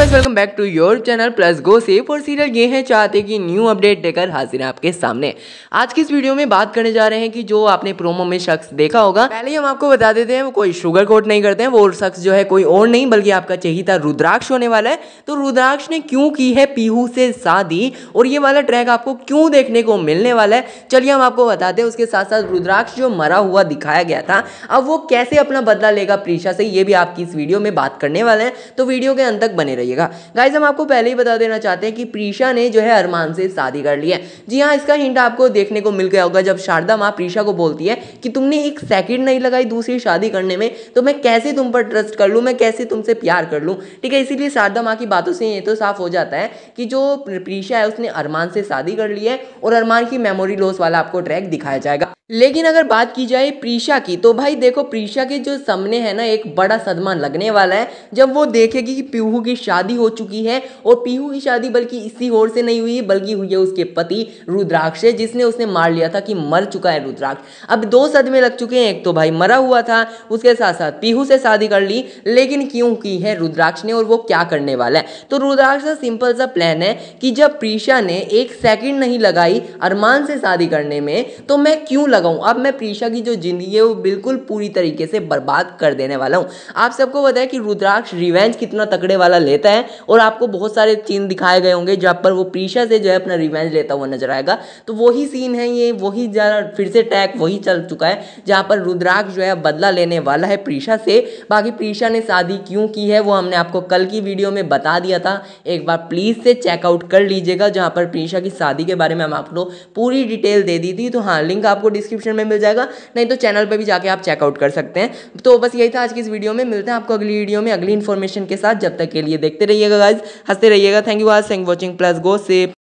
guys welcome back to your channel plus go safe और serial ये है चाहते कि न्यू अपडेट देकर हाजिर आपके सामने आज की इस वीडियो में बात करने जा रहे हैं कि जो आपने प्रोमो में शख्स देखा होगा पहले हम आपको बता देते हैं वो कोई शुगर कोट नहीं करते हैं वो शख्स जो है कोई और नहीं बल्कि आपका चहिता रुद्राक्ष होने वाला है तो रुद्राक्ष ने क्यों की है पीहू से शादी और ये वाला ट्रैक आपको क्यों देखने को मिलने वाला है चलिए हम आपको बताते हैं उसके साथ साथ रुद्राक्ष जो मरा हुआ दिखाया गया था अब वो कैसे अपना बदला लेगा प्रीशा से ये भी आपकी इस वीडियो में बात करने वाले हैं तो वीडियो के अंत तक बने रही करिएगा गाइज हम आपको पहले ही बता देना चाहते हैं कि प्रीशा ने जो है अरमान से शादी कर ली है जी हाँ इसका हिंट आपको देखने को मिल गया होगा जब शारदा माँ प्रीशा को बोलती है कि तुमने एक सेकेंड नहीं लगाई दूसरी शादी करने में तो मैं कैसे तुम पर ट्रस्ट कर लूँ मैं कैसे तुमसे प्यार कर लूँ ठीक है इसीलिए शारदा माँ की बातों से ये तो साफ हो जाता है कि जो प्रीशा है उसने अरमान से शादी कर ली है और अरमान की मेमोरी लॉस वाला आपको ट्रैक दिखाया जाएगा लेकिन अगर बात की जाए प्रीशा की तो भाई देखो प्रीशा के जो सामने है ना एक बड़ा सदमा लगने वाला है जब वो देखेगी कि पीहू की शादी हो चुकी है और पीहू की शादी बल्कि इसी ओर से नहीं हुई बल्कि हुई है उसके पति रुद्राक्ष से जिसने उसने मार लिया था कि मर चुका है रुद्राक्ष अब दो सदमे लग चुके हैं एक तो भाई मरा हुआ था उसके साथ साथ पीहू से शादी कर ली लेकिन क्यों की है रुद्राक्ष ने और वो क्या करने वाला है तो रुद्राक्ष का सिंपल सा प्लान है कि जब प्रीशा ने एक सेकेंड नहीं लगाई अरमान से शादी करने में तो मैं क्यों लगा लगा हूँ अब मैं प्रीशा की जो ज़िंदगी है वो बिल्कुल पूरी तरीके से बर्बाद कर देने वाला हूँ आप सबको पता है कि रुद्राक्ष रिवेंज कितना तकड़े वाला लेता है और आपको बहुत सारे सीन दिखाए गए होंगे जहाँ पर वो प्रीशा से जो है अपना रिवेंज लेता हुआ नजर आएगा तो वही सीन है ये वही ज़रा फिर से टैक वही चल चुका है जहाँ पर रुद्राक्ष जो है बदला लेने वाला है प्रीशा से बाकी प्रीशा ने शादी क्यों की है वो हमने आपको कल की वीडियो में बता दिया था एक बार प्लीज़ से चेकआउट कर लीजिएगा जहाँ पर प्रीशा की शादी के बारे में हम आपको पूरी डिटेल दे दी थी तो हाँ लिंक आपको डिस्क्रिप डिस्क्रिप्शन में मिल जाएगा नहीं तो चैनल पर भी जाके आप चेकआउट कर सकते हैं तो बस यही था आज की इस वीडियो में मिलते हैं आपको अगली वीडियो में अगली इन्फॉर्मेशन के साथ जब तक के लिए देखते रहिएगा गाइज हंसते रहिएगा थैंक यू आज thank watching plus go safe